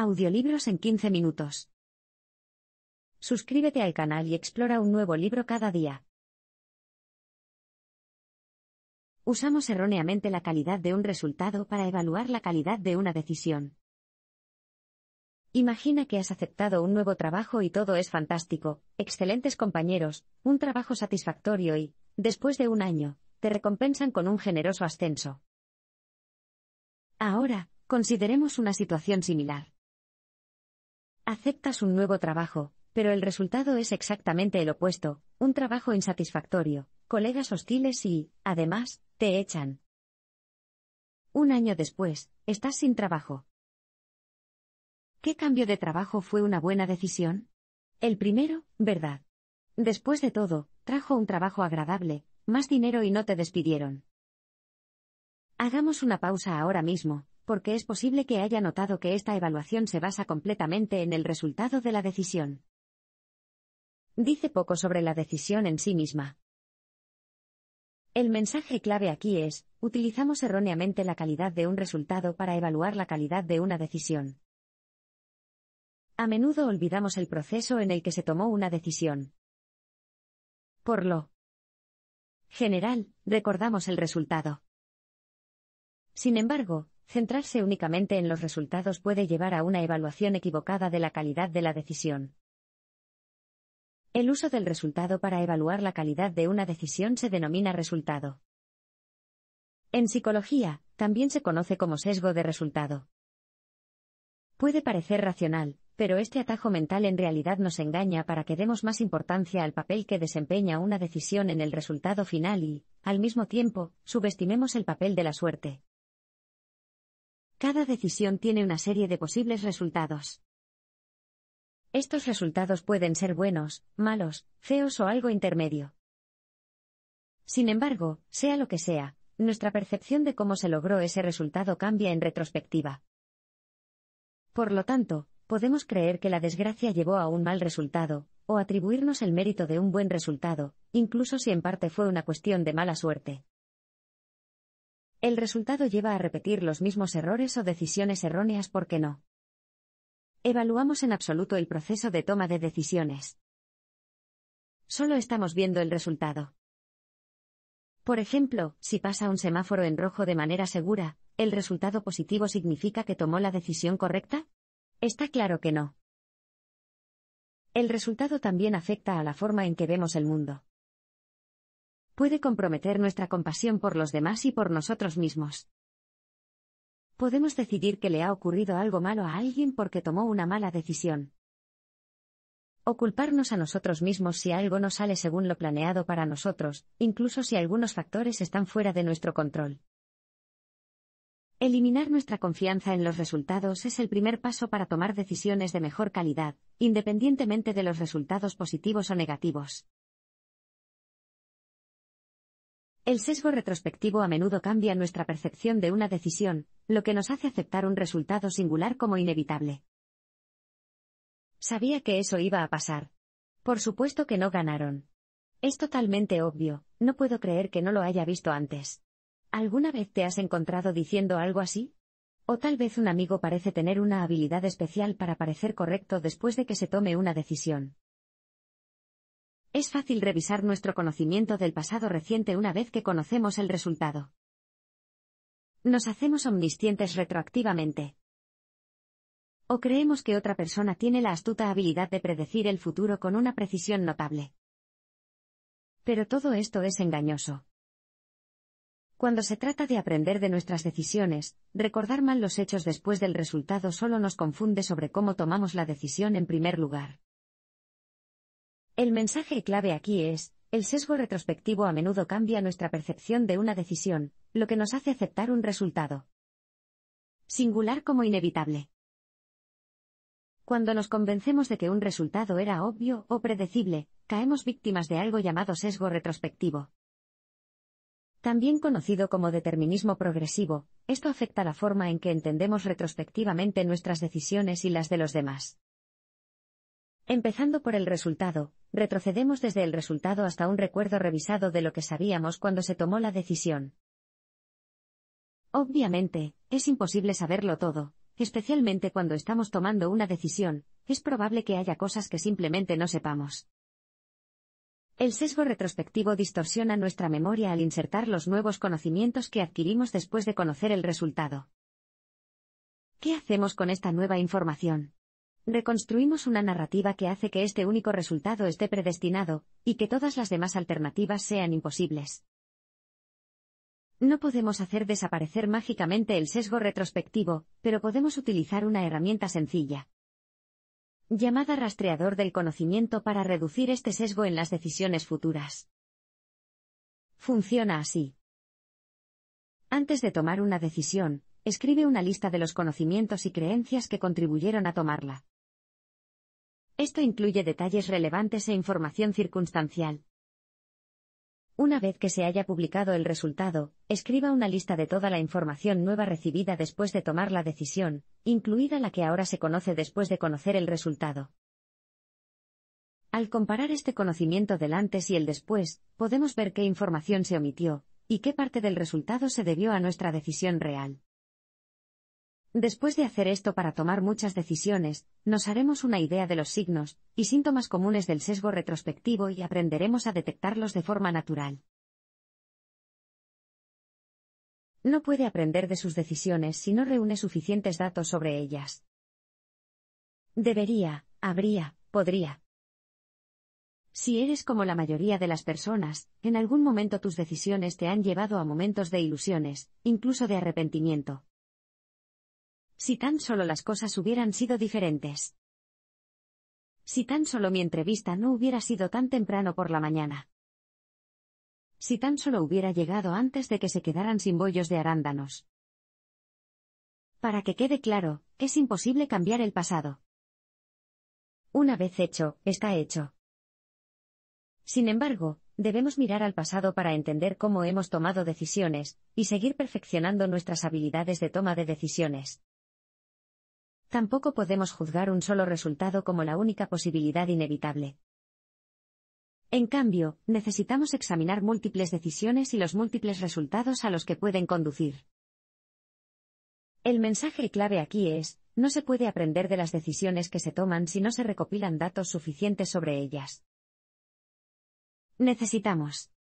Audiolibros en 15 minutos. Suscríbete al canal y explora un nuevo libro cada día. Usamos erróneamente la calidad de un resultado para evaluar la calidad de una decisión. Imagina que has aceptado un nuevo trabajo y todo es fantástico, excelentes compañeros, un trabajo satisfactorio y, después de un año, te recompensan con un generoso ascenso. Ahora, consideremos una situación similar. Aceptas un nuevo trabajo, pero el resultado es exactamente el opuesto, un trabajo insatisfactorio, colegas hostiles y, además, te echan. Un año después, estás sin trabajo. ¿Qué cambio de trabajo fue una buena decisión? El primero, verdad. Después de todo, trajo un trabajo agradable, más dinero y no te despidieron. Hagamos una pausa ahora mismo, porque es posible que haya notado que esta evaluación se basa completamente en el resultado de la decisión. Dice poco sobre la decisión en sí misma. El mensaje clave aquí es, utilizamos erróneamente la calidad de un resultado para evaluar la calidad de una decisión. A menudo olvidamos el proceso en el que se tomó una decisión. Por lo general, recordamos el resultado. Sin embargo, Centrarse únicamente en los resultados puede llevar a una evaluación equivocada de la calidad de la decisión. El uso del resultado para evaluar la calidad de una decisión se denomina resultado. En psicología, también se conoce como sesgo de resultado. Puede parecer racional, pero este atajo mental en realidad nos engaña para que demos más importancia al papel que desempeña una decisión en el resultado final y, al mismo tiempo, subestimemos el papel de la suerte. Cada decisión tiene una serie de posibles resultados. Estos resultados pueden ser buenos, malos, feos o algo intermedio. Sin embargo, sea lo que sea, nuestra percepción de cómo se logró ese resultado cambia en retrospectiva. Por lo tanto, podemos creer que la desgracia llevó a un mal resultado, o atribuirnos el mérito de un buen resultado, incluso si en parte fue una cuestión de mala suerte. El resultado lleva a repetir los mismos errores o decisiones erróneas porque no. Evaluamos en absoluto el proceso de toma de decisiones. Solo estamos viendo el resultado. Por ejemplo, si pasa un semáforo en rojo de manera segura, ¿el resultado positivo significa que tomó la decisión correcta? Está claro que no. El resultado también afecta a la forma en que vemos el mundo puede comprometer nuestra compasión por los demás y por nosotros mismos. Podemos decidir que le ha ocurrido algo malo a alguien porque tomó una mala decisión. O culparnos a nosotros mismos si algo no sale según lo planeado para nosotros, incluso si algunos factores están fuera de nuestro control. Eliminar nuestra confianza en los resultados es el primer paso para tomar decisiones de mejor calidad, independientemente de los resultados positivos o negativos. El sesgo retrospectivo a menudo cambia nuestra percepción de una decisión, lo que nos hace aceptar un resultado singular como inevitable. Sabía que eso iba a pasar. Por supuesto que no ganaron. Es totalmente obvio, no puedo creer que no lo haya visto antes. ¿Alguna vez te has encontrado diciendo algo así? O tal vez un amigo parece tener una habilidad especial para parecer correcto después de que se tome una decisión. Es fácil revisar nuestro conocimiento del pasado reciente una vez que conocemos el resultado. Nos hacemos omniscientes retroactivamente. O creemos que otra persona tiene la astuta habilidad de predecir el futuro con una precisión notable. Pero todo esto es engañoso. Cuando se trata de aprender de nuestras decisiones, recordar mal los hechos después del resultado solo nos confunde sobre cómo tomamos la decisión en primer lugar. El mensaje clave aquí es, el sesgo retrospectivo a menudo cambia nuestra percepción de una decisión, lo que nos hace aceptar un resultado. Singular como inevitable. Cuando nos convencemos de que un resultado era obvio o predecible, caemos víctimas de algo llamado sesgo retrospectivo. También conocido como determinismo progresivo, esto afecta la forma en que entendemos retrospectivamente nuestras decisiones y las de los demás. Empezando por el resultado, retrocedemos desde el resultado hasta un recuerdo revisado de lo que sabíamos cuando se tomó la decisión. Obviamente, es imposible saberlo todo, especialmente cuando estamos tomando una decisión, es probable que haya cosas que simplemente no sepamos. El sesgo retrospectivo distorsiona nuestra memoria al insertar los nuevos conocimientos que adquirimos después de conocer el resultado. ¿Qué hacemos con esta nueva información? Reconstruimos una narrativa que hace que este único resultado esté predestinado, y que todas las demás alternativas sean imposibles. No podemos hacer desaparecer mágicamente el sesgo retrospectivo, pero podemos utilizar una herramienta sencilla. Llamada rastreador del conocimiento para reducir este sesgo en las decisiones futuras. Funciona así. Antes de tomar una decisión, escribe una lista de los conocimientos y creencias que contribuyeron a tomarla. Esto incluye detalles relevantes e información circunstancial. Una vez que se haya publicado el resultado, escriba una lista de toda la información nueva recibida después de tomar la decisión, incluida la que ahora se conoce después de conocer el resultado. Al comparar este conocimiento del antes y el después, podemos ver qué información se omitió, y qué parte del resultado se debió a nuestra decisión real. Después de hacer esto para tomar muchas decisiones, nos haremos una idea de los signos y síntomas comunes del sesgo retrospectivo y aprenderemos a detectarlos de forma natural. No puede aprender de sus decisiones si no reúne suficientes datos sobre ellas. Debería, habría, podría. Si eres como la mayoría de las personas, en algún momento tus decisiones te han llevado a momentos de ilusiones, incluso de arrepentimiento. Si tan solo las cosas hubieran sido diferentes. Si tan solo mi entrevista no hubiera sido tan temprano por la mañana. Si tan solo hubiera llegado antes de que se quedaran sin bollos de arándanos. Para que quede claro, es imposible cambiar el pasado. Una vez hecho, está hecho. Sin embargo, debemos mirar al pasado para entender cómo hemos tomado decisiones, y seguir perfeccionando nuestras habilidades de toma de decisiones tampoco podemos juzgar un solo resultado como la única posibilidad inevitable. En cambio, necesitamos examinar múltiples decisiones y los múltiples resultados a los que pueden conducir. El mensaje clave aquí es, no se puede aprender de las decisiones que se toman si no se recopilan datos suficientes sobre ellas. Necesitamos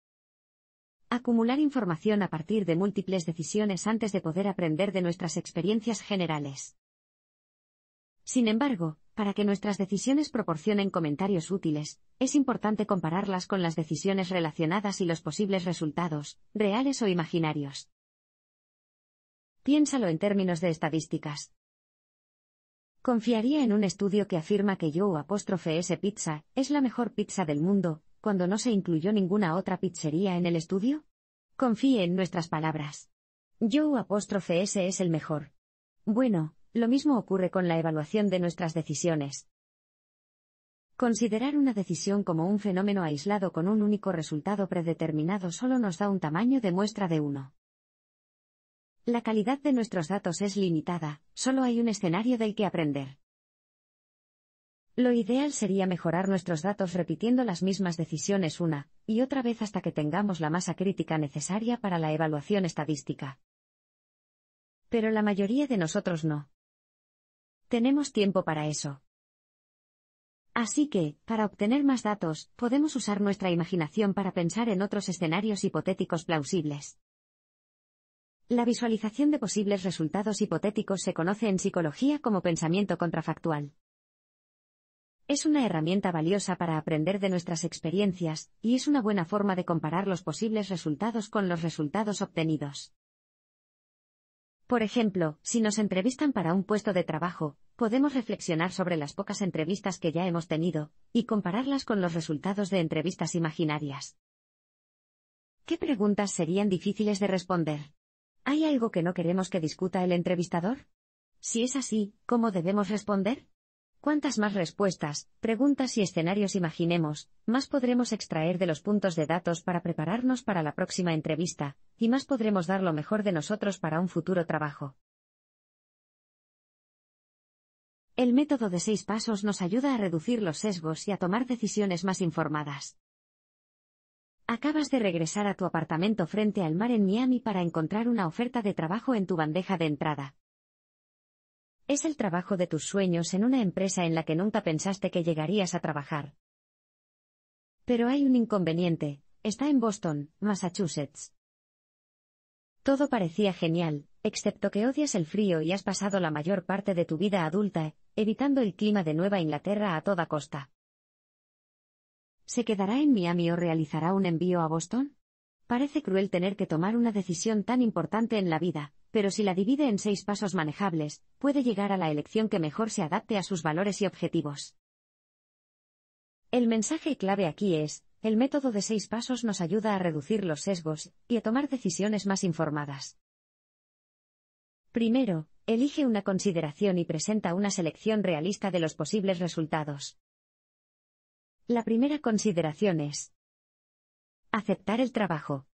acumular información a partir de múltiples decisiones antes de poder aprender de nuestras experiencias generales. Sin embargo, para que nuestras decisiones proporcionen comentarios útiles, es importante compararlas con las decisiones relacionadas y los posibles resultados, reales o imaginarios. Piénsalo en términos de estadísticas. Confiaría en un estudio que afirma que Joe S pizza es la mejor pizza del mundo, cuando no se incluyó ninguna otra pizzería en el estudio? Confíe en nuestras palabras. Joe S es el mejor. Bueno, lo mismo ocurre con la evaluación de nuestras decisiones. Considerar una decisión como un fenómeno aislado con un único resultado predeterminado solo nos da un tamaño de muestra de uno. La calidad de nuestros datos es limitada, solo hay un escenario del que aprender. Lo ideal sería mejorar nuestros datos repitiendo las mismas decisiones una y otra vez hasta que tengamos la masa crítica necesaria para la evaluación estadística. Pero la mayoría de nosotros no. Tenemos tiempo para eso. Así que, para obtener más datos, podemos usar nuestra imaginación para pensar en otros escenarios hipotéticos plausibles. La visualización de posibles resultados hipotéticos se conoce en psicología como pensamiento contrafactual. Es una herramienta valiosa para aprender de nuestras experiencias, y es una buena forma de comparar los posibles resultados con los resultados obtenidos. Por ejemplo, si nos entrevistan para un puesto de trabajo, podemos reflexionar sobre las pocas entrevistas que ya hemos tenido, y compararlas con los resultados de entrevistas imaginarias. ¿Qué preguntas serían difíciles de responder? ¿Hay algo que no queremos que discuta el entrevistador? Si es así, ¿cómo debemos responder? Cuantas más respuestas, preguntas y escenarios imaginemos, más podremos extraer de los puntos de datos para prepararnos para la próxima entrevista, y más podremos dar lo mejor de nosotros para un futuro trabajo. El método de seis pasos nos ayuda a reducir los sesgos y a tomar decisiones más informadas. Acabas de regresar a tu apartamento frente al mar en Miami para encontrar una oferta de trabajo en tu bandeja de entrada. Es el trabajo de tus sueños en una empresa en la que nunca pensaste que llegarías a trabajar. Pero hay un inconveniente, está en Boston, Massachusetts. Todo parecía genial, excepto que odias el frío y has pasado la mayor parte de tu vida adulta, evitando el clima de Nueva Inglaterra a toda costa. ¿Se quedará en Miami o realizará un envío a Boston? Parece cruel tener que tomar una decisión tan importante en la vida, pero si la divide en seis pasos manejables, puede llegar a la elección que mejor se adapte a sus valores y objetivos. El mensaje clave aquí es, el método de seis pasos nos ayuda a reducir los sesgos y a tomar decisiones más informadas. Primero, elige una consideración y presenta una selección realista de los posibles resultados. La primera consideración es aceptar el trabajo.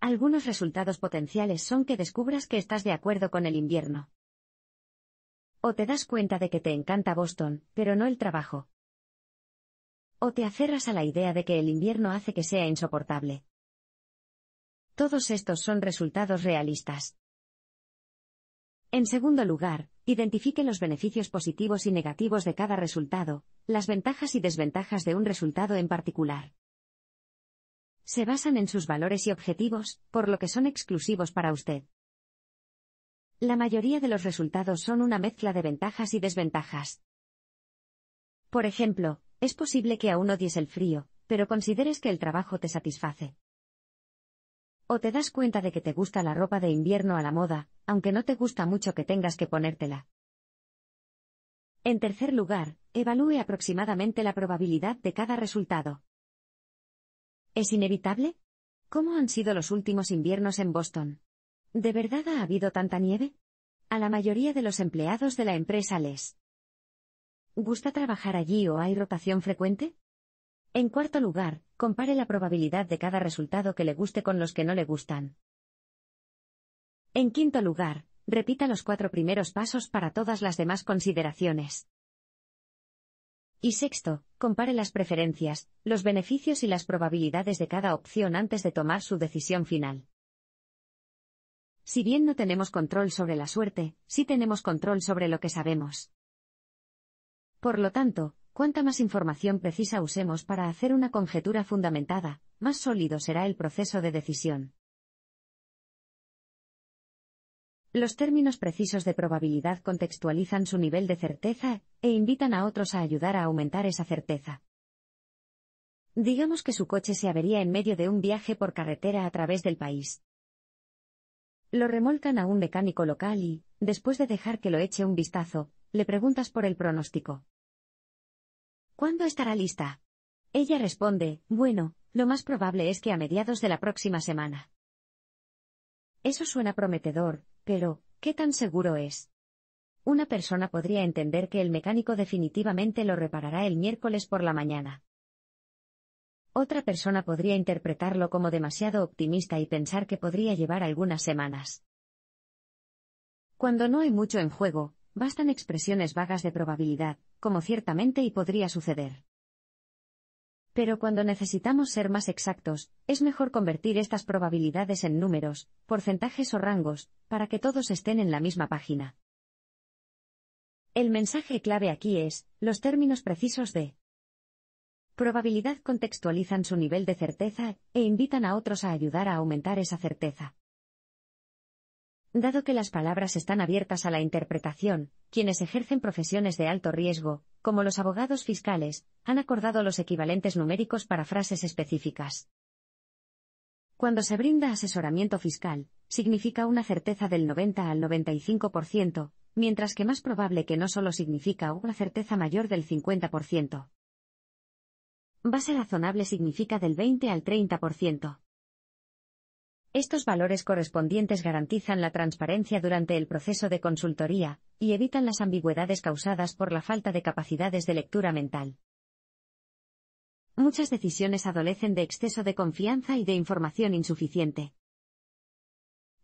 Algunos resultados potenciales son que descubras que estás de acuerdo con el invierno. O te das cuenta de que te encanta Boston, pero no el trabajo. O te aferras a la idea de que el invierno hace que sea insoportable. Todos estos son resultados realistas. En segundo lugar, identifique los beneficios positivos y negativos de cada resultado, las ventajas y desventajas de un resultado en particular se basan en sus valores y objetivos, por lo que son exclusivos para usted. La mayoría de los resultados son una mezcla de ventajas y desventajas. Por ejemplo, es posible que aún odies el frío, pero consideres que el trabajo te satisface. O te das cuenta de que te gusta la ropa de invierno a la moda, aunque no te gusta mucho que tengas que ponértela. En tercer lugar, evalúe aproximadamente la probabilidad de cada resultado. ¿Es inevitable? ¿Cómo han sido los últimos inviernos en Boston? ¿De verdad ha habido tanta nieve? A la mayoría de los empleados de la empresa les gusta trabajar allí o hay rotación frecuente? En cuarto lugar, compare la probabilidad de cada resultado que le guste con los que no le gustan. En quinto lugar, repita los cuatro primeros pasos para todas las demás consideraciones. Y sexto, compare las preferencias, los beneficios y las probabilidades de cada opción antes de tomar su decisión final. Si bien no tenemos control sobre la suerte, sí tenemos control sobre lo que sabemos. Por lo tanto, cuanta más información precisa usemos para hacer una conjetura fundamentada, más sólido será el proceso de decisión. Los términos precisos de probabilidad contextualizan su nivel de certeza e invitan a otros a ayudar a aumentar esa certeza. Digamos que su coche se avería en medio de un viaje por carretera a través del país. Lo remolcan a un mecánico local y, después de dejar que lo eche un vistazo, le preguntas por el pronóstico. ¿Cuándo estará lista? Ella responde, bueno, lo más probable es que a mediados de la próxima semana. Eso suena prometedor, pero, ¿qué tan seguro es? Una persona podría entender que el mecánico definitivamente lo reparará el miércoles por la mañana. Otra persona podría interpretarlo como demasiado optimista y pensar que podría llevar algunas semanas. Cuando no hay mucho en juego, bastan expresiones vagas de probabilidad, como ciertamente y podría suceder. Pero cuando necesitamos ser más exactos, es mejor convertir estas probabilidades en números, porcentajes o rangos, para que todos estén en la misma página. El mensaje clave aquí es, los términos precisos de probabilidad contextualizan su nivel de certeza e invitan a otros a ayudar a aumentar esa certeza. Dado que las palabras están abiertas a la interpretación, quienes ejercen profesiones de alto riesgo, como los abogados fiscales, han acordado los equivalentes numéricos para frases específicas. Cuando se brinda asesoramiento fiscal, significa una certeza del 90 al 95%, mientras que más probable que no solo significa una certeza mayor del 50%. Base razonable significa del 20 al 30%. Estos valores correspondientes garantizan la transparencia durante el proceso de consultoría, y evitan las ambigüedades causadas por la falta de capacidades de lectura mental. Muchas decisiones adolecen de exceso de confianza y de información insuficiente.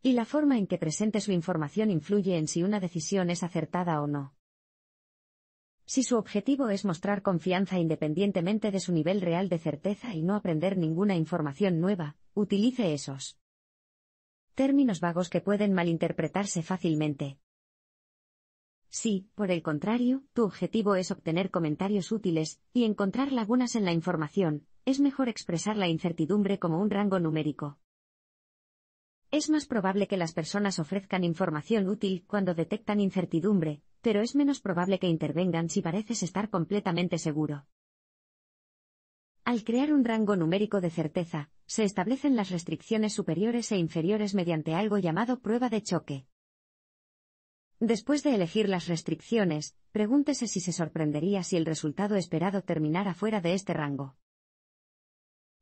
Y la forma en que presente su información influye en si una decisión es acertada o no. Si su objetivo es mostrar confianza independientemente de su nivel real de certeza y no aprender ninguna información nueva, utilice esos términos vagos que pueden malinterpretarse fácilmente. Si, por el contrario, tu objetivo es obtener comentarios útiles y encontrar lagunas en la información, es mejor expresar la incertidumbre como un rango numérico. Es más probable que las personas ofrezcan información útil cuando detectan incertidumbre, pero es menos probable que intervengan si pareces estar completamente seguro. Al crear un rango numérico de certeza, se establecen las restricciones superiores e inferiores mediante algo llamado prueba de choque. Después de elegir las restricciones, pregúntese si se sorprendería si el resultado esperado terminara fuera de este rango.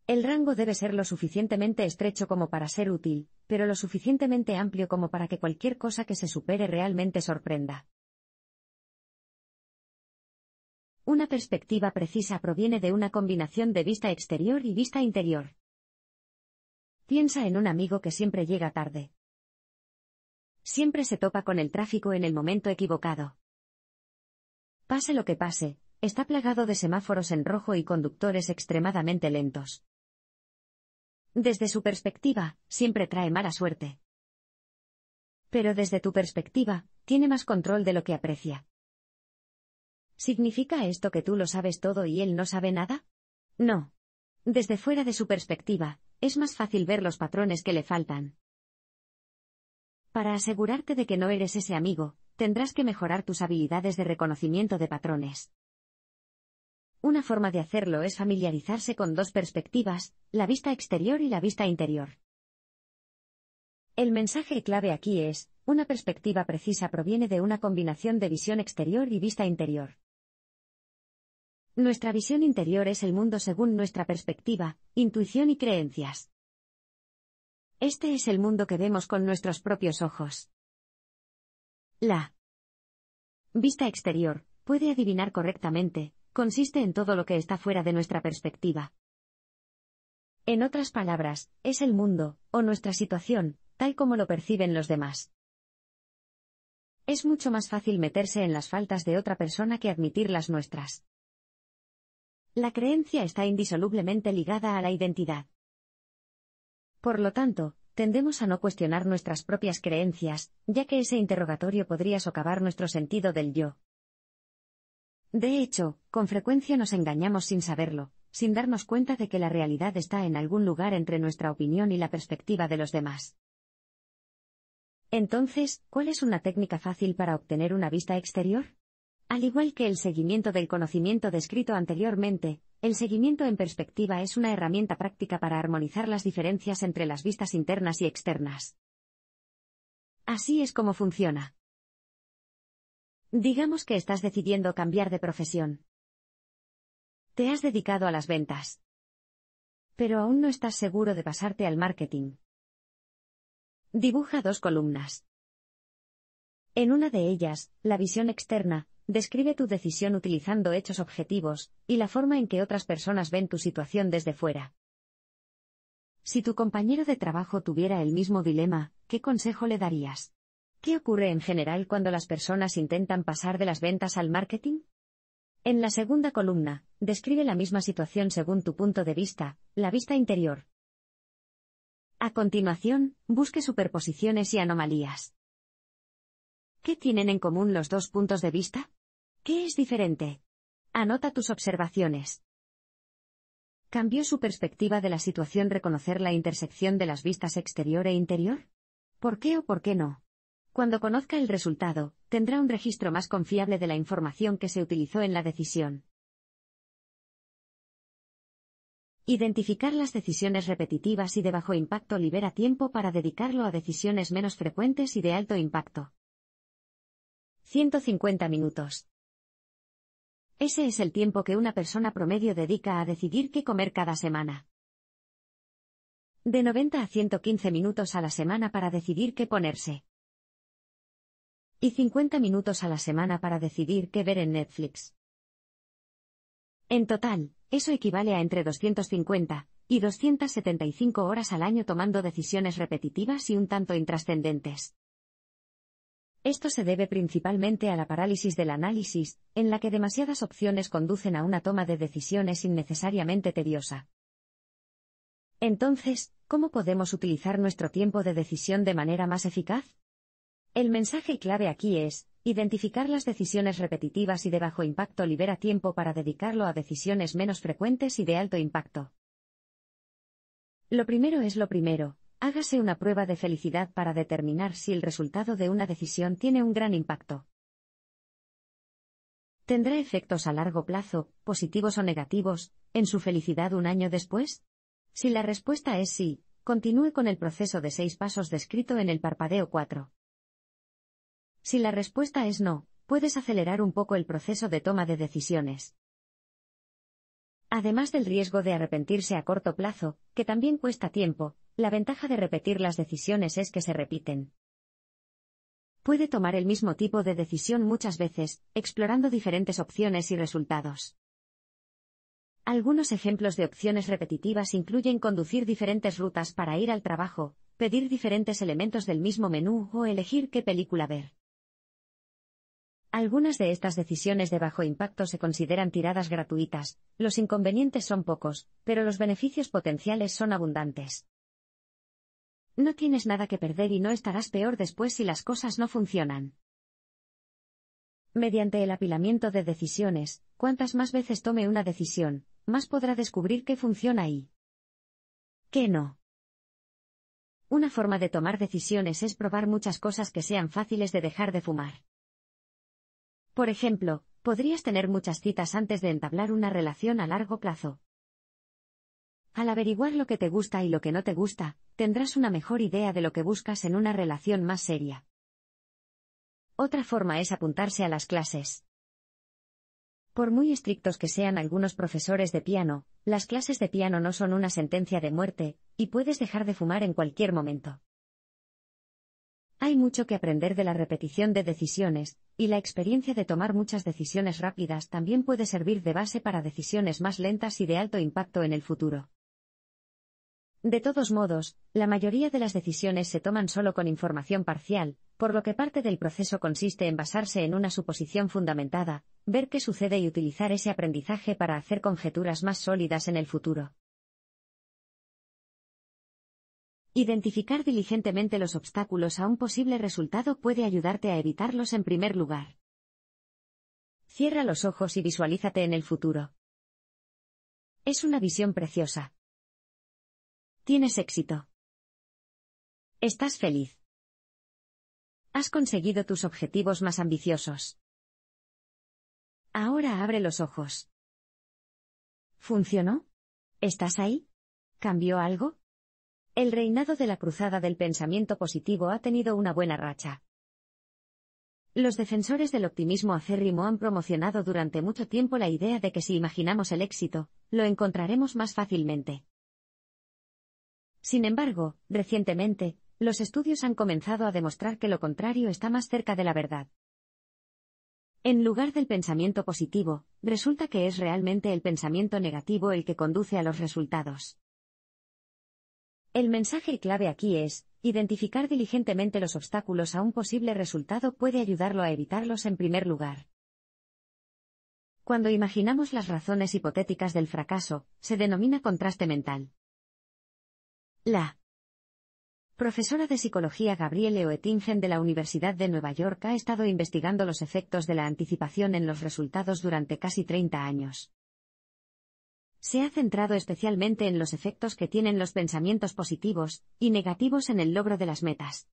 El rango debe ser lo suficientemente estrecho como para ser útil, pero lo suficientemente amplio como para que cualquier cosa que se supere realmente sorprenda. Una perspectiva precisa proviene de una combinación de vista exterior y vista interior. Piensa en un amigo que siempre llega tarde. Siempre se topa con el tráfico en el momento equivocado. Pase lo que pase, está plagado de semáforos en rojo y conductores extremadamente lentos. Desde su perspectiva, siempre trae mala suerte. Pero desde tu perspectiva, tiene más control de lo que aprecia. ¿Significa esto que tú lo sabes todo y él no sabe nada? No. Desde fuera de su perspectiva, es más fácil ver los patrones que le faltan. Para asegurarte de que no eres ese amigo, tendrás que mejorar tus habilidades de reconocimiento de patrones. Una forma de hacerlo es familiarizarse con dos perspectivas, la vista exterior y la vista interior. El mensaje clave aquí es, una perspectiva precisa proviene de una combinación de visión exterior y vista interior. Nuestra visión interior es el mundo según nuestra perspectiva, intuición y creencias. Este es el mundo que vemos con nuestros propios ojos. La vista exterior puede adivinar correctamente, consiste en todo lo que está fuera de nuestra perspectiva. En otras palabras, es el mundo, o nuestra situación, tal como lo perciben los demás. Es mucho más fácil meterse en las faltas de otra persona que admitir las nuestras. La creencia está indisolublemente ligada a la identidad. Por lo tanto, tendemos a no cuestionar nuestras propias creencias, ya que ese interrogatorio podría socavar nuestro sentido del yo. De hecho, con frecuencia nos engañamos sin saberlo, sin darnos cuenta de que la realidad está en algún lugar entre nuestra opinión y la perspectiva de los demás. Entonces, ¿cuál es una técnica fácil para obtener una vista exterior? Al igual que el seguimiento del conocimiento descrito anteriormente, el seguimiento en perspectiva es una herramienta práctica para armonizar las diferencias entre las vistas internas y externas. Así es como funciona. Digamos que estás decidiendo cambiar de profesión. Te has dedicado a las ventas. Pero aún no estás seguro de pasarte al marketing. Dibuja dos columnas. En una de ellas, la visión externa, Describe tu decisión utilizando hechos objetivos, y la forma en que otras personas ven tu situación desde fuera. Si tu compañero de trabajo tuviera el mismo dilema, ¿qué consejo le darías? ¿Qué ocurre en general cuando las personas intentan pasar de las ventas al marketing? En la segunda columna, describe la misma situación según tu punto de vista, la vista interior. A continuación, busque superposiciones y anomalías. ¿Qué tienen en común los dos puntos de vista? ¿Qué es diferente? Anota tus observaciones. ¿Cambió su perspectiva de la situación reconocer la intersección de las vistas exterior e interior? ¿Por qué o por qué no? Cuando conozca el resultado, tendrá un registro más confiable de la información que se utilizó en la decisión. Identificar las decisiones repetitivas y de bajo impacto libera tiempo para dedicarlo a decisiones menos frecuentes y de alto impacto. 150 minutos. Ese es el tiempo que una persona promedio dedica a decidir qué comer cada semana. De 90 a 115 minutos a la semana para decidir qué ponerse. Y 50 minutos a la semana para decidir qué ver en Netflix. En total, eso equivale a entre 250 y 275 horas al año tomando decisiones repetitivas y un tanto intrascendentes. Esto se debe principalmente a la parálisis del análisis, en la que demasiadas opciones conducen a una toma de decisiones innecesariamente tediosa. Entonces, ¿cómo podemos utilizar nuestro tiempo de decisión de manera más eficaz? El mensaje clave aquí es, identificar las decisiones repetitivas y de bajo impacto libera tiempo para dedicarlo a decisiones menos frecuentes y de alto impacto. Lo primero es lo primero, Hágase una prueba de felicidad para determinar si el resultado de una decisión tiene un gran impacto. ¿Tendrá efectos a largo plazo, positivos o negativos, en su felicidad un año después? Si la respuesta es sí, continúe con el proceso de seis pasos descrito en el parpadeo 4. Si la respuesta es no, puedes acelerar un poco el proceso de toma de decisiones. Además del riesgo de arrepentirse a corto plazo, que también cuesta tiempo, la ventaja de repetir las decisiones es que se repiten. Puede tomar el mismo tipo de decisión muchas veces, explorando diferentes opciones y resultados. Algunos ejemplos de opciones repetitivas incluyen conducir diferentes rutas para ir al trabajo, pedir diferentes elementos del mismo menú o elegir qué película ver. Algunas de estas decisiones de bajo impacto se consideran tiradas gratuitas, los inconvenientes son pocos, pero los beneficios potenciales son abundantes. No tienes nada que perder y no estarás peor después si las cosas no funcionan. Mediante el apilamiento de decisiones, cuantas más veces tome una decisión, más podrá descubrir qué funciona y qué no. Una forma de tomar decisiones es probar muchas cosas que sean fáciles de dejar de fumar. Por ejemplo, podrías tener muchas citas antes de entablar una relación a largo plazo. Al averiguar lo que te gusta y lo que no te gusta, tendrás una mejor idea de lo que buscas en una relación más seria. Otra forma es apuntarse a las clases. Por muy estrictos que sean algunos profesores de piano, las clases de piano no son una sentencia de muerte, y puedes dejar de fumar en cualquier momento. Hay mucho que aprender de la repetición de decisiones, y la experiencia de tomar muchas decisiones rápidas también puede servir de base para decisiones más lentas y de alto impacto en el futuro. De todos modos, la mayoría de las decisiones se toman solo con información parcial, por lo que parte del proceso consiste en basarse en una suposición fundamentada, ver qué sucede y utilizar ese aprendizaje para hacer conjeturas más sólidas en el futuro. Identificar diligentemente los obstáculos a un posible resultado puede ayudarte a evitarlos en primer lugar. Cierra los ojos y visualízate en el futuro. Es una visión preciosa. Tienes éxito. Estás feliz. Has conseguido tus objetivos más ambiciosos. Ahora abre los ojos. ¿Funcionó? ¿Estás ahí? ¿Cambió algo? El reinado de la cruzada del pensamiento positivo ha tenido una buena racha. Los defensores del optimismo acérrimo han promocionado durante mucho tiempo la idea de que si imaginamos el éxito, lo encontraremos más fácilmente. Sin embargo, recientemente, los estudios han comenzado a demostrar que lo contrario está más cerca de la verdad. En lugar del pensamiento positivo, resulta que es realmente el pensamiento negativo el que conduce a los resultados. El mensaje clave aquí es, identificar diligentemente los obstáculos a un posible resultado puede ayudarlo a evitarlos en primer lugar. Cuando imaginamos las razones hipotéticas del fracaso, se denomina contraste mental. La profesora de psicología Gabriele Oettingen de la Universidad de Nueva York ha estado investigando los efectos de la anticipación en los resultados durante casi 30 años. Se ha centrado especialmente en los efectos que tienen los pensamientos positivos y negativos en el logro de las metas.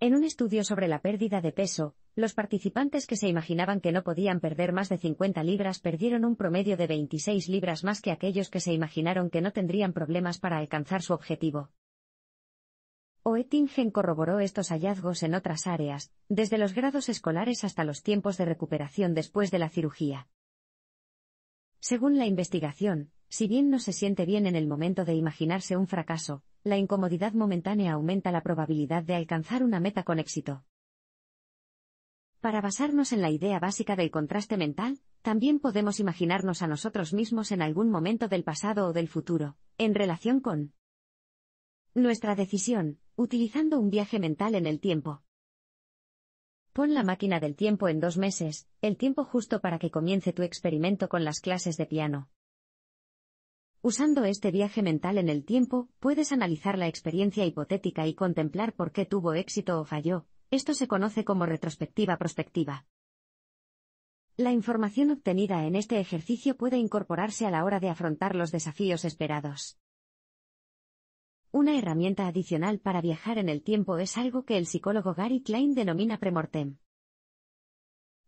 En un estudio sobre la pérdida de peso, los participantes que se imaginaban que no podían perder más de 50 libras perdieron un promedio de 26 libras más que aquellos que se imaginaron que no tendrían problemas para alcanzar su objetivo. Oettingen corroboró estos hallazgos en otras áreas, desde los grados escolares hasta los tiempos de recuperación después de la cirugía. Según la investigación, si bien no se siente bien en el momento de imaginarse un fracaso, la incomodidad momentánea aumenta la probabilidad de alcanzar una meta con éxito. Para basarnos en la idea básica del contraste mental, también podemos imaginarnos a nosotros mismos en algún momento del pasado o del futuro, en relación con nuestra decisión, utilizando un viaje mental en el tiempo. Pon la máquina del tiempo en dos meses, el tiempo justo para que comience tu experimento con las clases de piano. Usando este viaje mental en el tiempo, puedes analizar la experiencia hipotética y contemplar por qué tuvo éxito o falló, esto se conoce como retrospectiva prospectiva. La información obtenida en este ejercicio puede incorporarse a la hora de afrontar los desafíos esperados. Una herramienta adicional para viajar en el tiempo es algo que el psicólogo Gary Klein denomina premortem.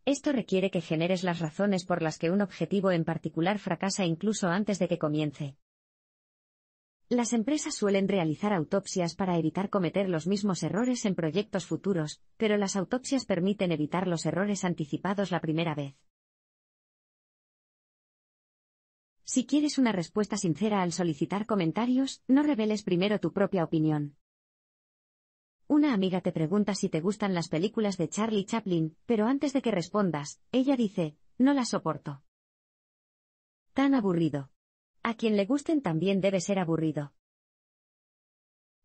Esto requiere que generes las razones por las que un objetivo en particular fracasa incluso antes de que comience. Las empresas suelen realizar autopsias para evitar cometer los mismos errores en proyectos futuros, pero las autopsias permiten evitar los errores anticipados la primera vez. Si quieres una respuesta sincera al solicitar comentarios, no reveles primero tu propia opinión. Una amiga te pregunta si te gustan las películas de Charlie Chaplin, pero antes de que respondas, ella dice, no las soporto. Tan aburrido. A quien le gusten también debe ser aburrido.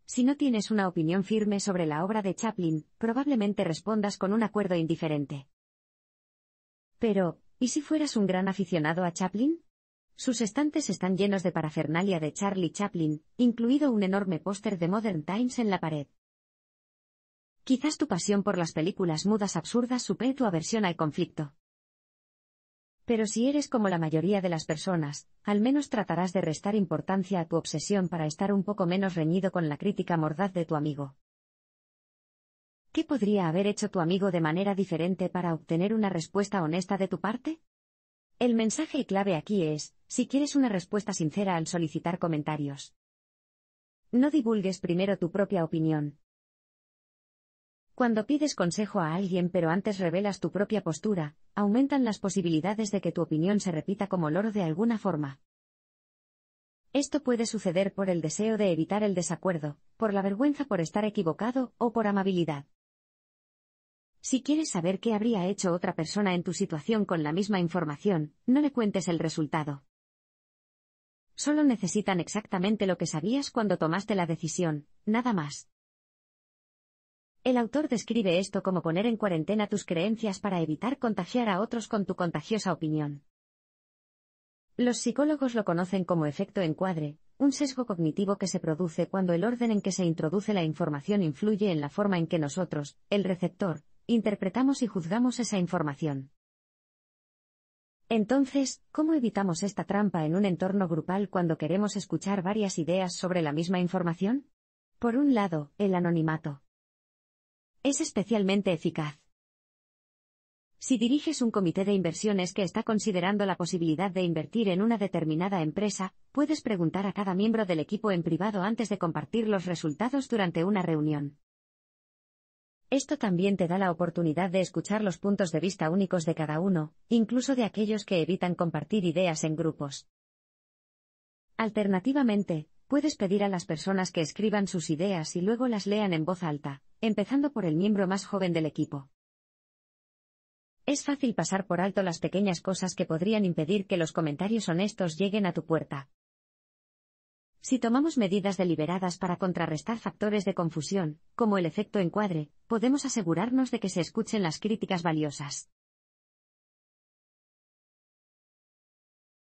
Si no tienes una opinión firme sobre la obra de Chaplin, probablemente respondas con un acuerdo indiferente. Pero, ¿y si fueras un gran aficionado a Chaplin? Sus estantes están llenos de parafernalia de Charlie Chaplin, incluido un enorme póster de Modern Times en la pared. Quizás tu pasión por las películas mudas absurdas supere tu aversión al conflicto. Pero si eres como la mayoría de las personas, al menos tratarás de restar importancia a tu obsesión para estar un poco menos reñido con la crítica mordaz de tu amigo. ¿Qué podría haber hecho tu amigo de manera diferente para obtener una respuesta honesta de tu parte? El mensaje clave aquí es, si quieres una respuesta sincera al solicitar comentarios. No divulgues primero tu propia opinión, cuando pides consejo a alguien pero antes revelas tu propia postura, aumentan las posibilidades de que tu opinión se repita como loro de alguna forma. Esto puede suceder por el deseo de evitar el desacuerdo, por la vergüenza por estar equivocado o por amabilidad. Si quieres saber qué habría hecho otra persona en tu situación con la misma información, no le cuentes el resultado. Solo necesitan exactamente lo que sabías cuando tomaste la decisión, nada más. El autor describe esto como poner en cuarentena tus creencias para evitar contagiar a otros con tu contagiosa opinión. Los psicólogos lo conocen como efecto encuadre, un sesgo cognitivo que se produce cuando el orden en que se introduce la información influye en la forma en que nosotros, el receptor, interpretamos y juzgamos esa información. Entonces, ¿cómo evitamos esta trampa en un entorno grupal cuando queremos escuchar varias ideas sobre la misma información? Por un lado, el anonimato es especialmente eficaz. Si diriges un comité de inversiones que está considerando la posibilidad de invertir en una determinada empresa, puedes preguntar a cada miembro del equipo en privado antes de compartir los resultados durante una reunión. Esto también te da la oportunidad de escuchar los puntos de vista únicos de cada uno, incluso de aquellos que evitan compartir ideas en grupos. Alternativamente, puedes pedir a las personas que escriban sus ideas y luego las lean en voz alta, empezando por el miembro más joven del equipo. Es fácil pasar por alto las pequeñas cosas que podrían impedir que los comentarios honestos lleguen a tu puerta. Si tomamos medidas deliberadas para contrarrestar factores de confusión, como el efecto encuadre, podemos asegurarnos de que se escuchen las críticas valiosas.